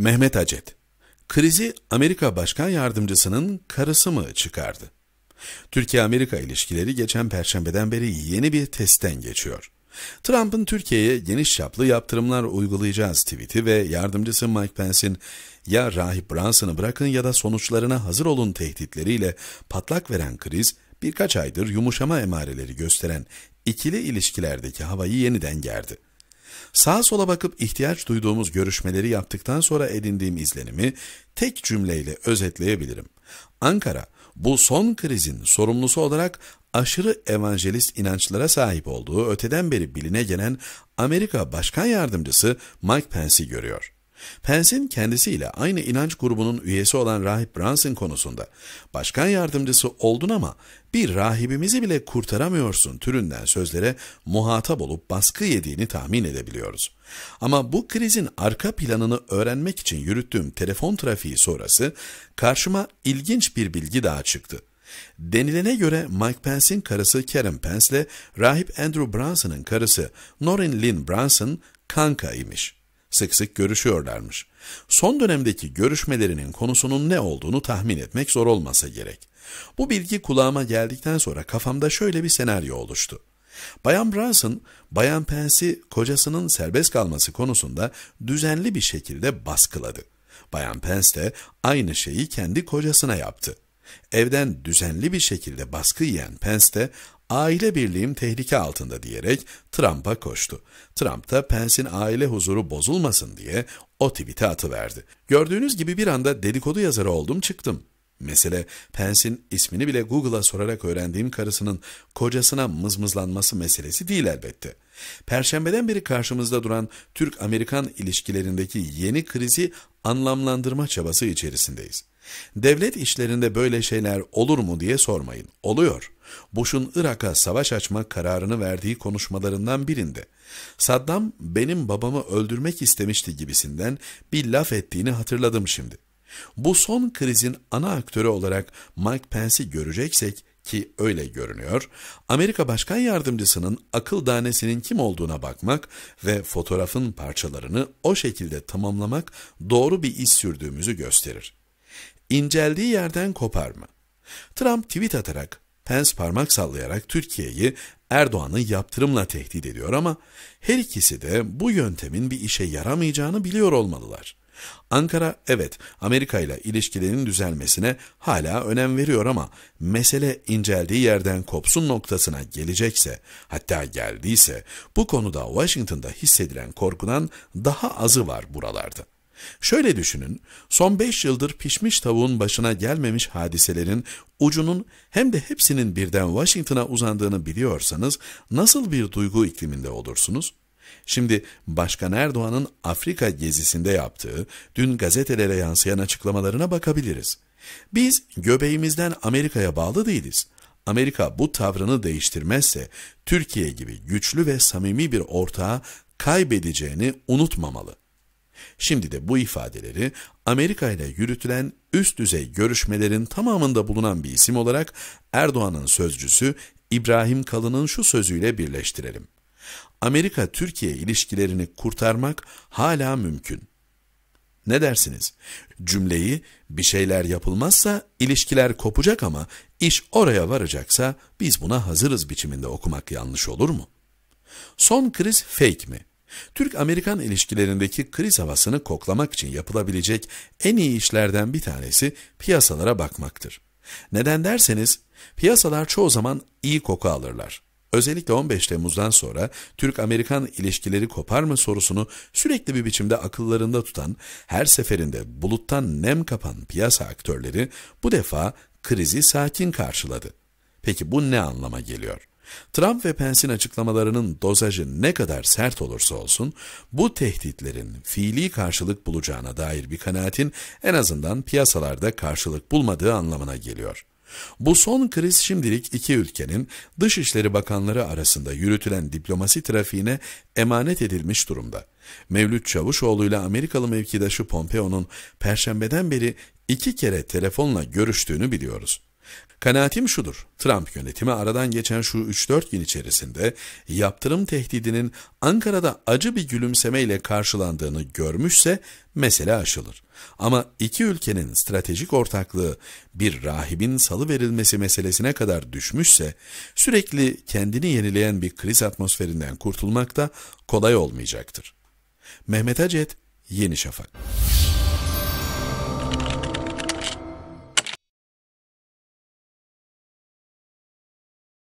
Mehmet Acet, krizi Amerika Başkan Yardımcısının karısı mı çıkardı? Türkiye-Amerika ilişkileri geçen perşembeden beri yeni bir testten geçiyor. Trump'ın Türkiye'ye geniş çaplı yaptırımlar uygulayacağız tweet'i ve yardımcısı Mike Pence'in ya Rahip Brunson'ı bırakın ya da sonuçlarına hazır olun tehditleriyle patlak veren kriz, birkaç aydır yumuşama emareleri gösteren ikili ilişkilerdeki havayı yeniden gerdi. Sağa sola bakıp ihtiyaç duyduğumuz görüşmeleri yaptıktan sonra edindiğim izlenimi tek cümleyle özetleyebilirim. Ankara, bu son krizin sorumlusu olarak aşırı evangelist inançlara sahip olduğu öteden beri biline gelen Amerika Başkan Yardımcısı Mike Pence'i görüyor. Pence'in kendisiyle aynı inanç grubunun üyesi olan rahip Branson konusunda başkan yardımcısı oldun ama bir rahibimizi bile kurtaramıyorsun türünden sözlere muhatap olup baskı yediğini tahmin edebiliyoruz. Ama bu krizin arka planını öğrenmek için yürüttüğüm telefon trafiği sonrası karşıma ilginç bir bilgi daha çıktı. Denilene göre Mike Pence'in karısı Karen Pence ile rahip Andrew Branson'ın karısı Norin Lynn Branson kanka imiş sık sık görüşüyorlarmış. Son dönemdeki görüşmelerinin konusunun ne olduğunu tahmin etmek zor olmasa gerek. Bu bilgi kulağıma geldikten sonra kafamda şöyle bir senaryo oluştu. Bayan Branson, Bayan Pence'i kocasının serbest kalması konusunda düzenli bir şekilde baskıladı. Bayan Pence de aynı şeyi kendi kocasına yaptı. Evden düzenli bir şekilde baskı yiyen Pence de aile birliğim tehlike altında diyerek Trump'a koştu. Trump da Pence'in aile huzuru bozulmasın diye o tweet'i atıverdi. Gördüğünüz gibi bir anda dedikodu yazarı oldum çıktım. Mesele Pence'in ismini bile Google'a sorarak öğrendiğim karısının kocasına mızmızlanması meselesi değil elbette. Perşembeden beri karşımızda duran Türk-Amerikan ilişkilerindeki yeni krizi anlamlandırma çabası içerisindeyiz. Devlet işlerinde böyle şeyler olur mu diye sormayın. Oluyor. Bush'un Irak'a savaş açma kararını verdiği konuşmalarından birinde Saddam benim babamı öldürmek istemişti gibisinden bir laf ettiğini hatırladım şimdi. Bu son krizin ana aktörü olarak Mike Pence'i göreceksek ki öyle görünüyor, Amerika Başkan Yardımcısının akıl danesinin kim olduğuna bakmak ve fotoğrafın parçalarını o şekilde tamamlamak doğru bir iş sürdüğümüzü gösterir. İnceldiği yerden kopar mı? Trump tweet atarak, Pence parmak sallayarak Türkiye'yi Erdoğan'ı yaptırımla tehdit ediyor ama her ikisi de bu yöntemin bir işe yaramayacağını biliyor olmalılar. Ankara evet Amerika ile ilişkilerinin düzelmesine hala önem veriyor ama mesele inceldiği yerden kopsun noktasına gelecekse hatta geldiyse bu konuda Washington'da hissedilen korkudan daha azı var buralarda. Şöyle düşünün, son 5 yıldır pişmiş tavuğun başına gelmemiş hadiselerin ucunun hem de hepsinin birden Washington'a uzandığını biliyorsanız nasıl bir duygu ikliminde olursunuz? Şimdi Başkan Erdoğan'ın Afrika gezisinde yaptığı dün gazetelere yansıyan açıklamalarına bakabiliriz. Biz göbeğimizden Amerika'ya bağlı değiliz. Amerika bu tavrını değiştirmezse Türkiye gibi güçlü ve samimi bir ortağı kaybedeceğini unutmamalı. Şimdi de bu ifadeleri Amerika ile yürütülen üst düzey görüşmelerin tamamında bulunan bir isim olarak Erdoğan'ın sözcüsü İbrahim Kalın'ın şu sözüyle birleştirelim. Amerika-Türkiye ilişkilerini kurtarmak hala mümkün. Ne dersiniz? Cümleyi bir şeyler yapılmazsa ilişkiler kopacak ama iş oraya varacaksa biz buna hazırız biçiminde okumak yanlış olur mu? Son kriz fake mi? Türk-Amerikan ilişkilerindeki kriz havasını koklamak için yapılabilecek en iyi işlerden bir tanesi piyasalara bakmaktır. Neden derseniz piyasalar çoğu zaman iyi koku alırlar. Özellikle 15 Temmuz'dan sonra Türk-Amerikan ilişkileri kopar mı sorusunu sürekli bir biçimde akıllarında tutan, her seferinde buluttan nem kapan piyasa aktörleri bu defa krizi sakin karşıladı. Peki bu ne anlama geliyor? Trump ve Pence'in açıklamalarının dozajı ne kadar sert olursa olsun, bu tehditlerin fiili karşılık bulacağına dair bir kanaatin en azından piyasalarda karşılık bulmadığı anlamına geliyor. Bu son kriz şimdilik iki ülkenin Dışişleri Bakanları arasında yürütülen diplomasi trafiğine emanet edilmiş durumda. Mevlüt Çavuşoğlu ile Amerikalı mevkidaşı Pompeo'nun Perşembeden beri iki kere telefonla görüştüğünü biliyoruz. Kanaatim şudur, Trump yönetimi aradan geçen şu 3-4 gün içerisinde yaptırım tehdidinin Ankara'da acı bir gülümsemeyle karşılandığını görmüşse mesele aşılır. Ama iki ülkenin stratejik ortaklığı bir rahibin salı verilmesi meselesine kadar düşmüşse sürekli kendini yenileyen bir kriz atmosferinden kurtulmak da kolay olmayacaktır. Mehmet Acet, Yeni Şafak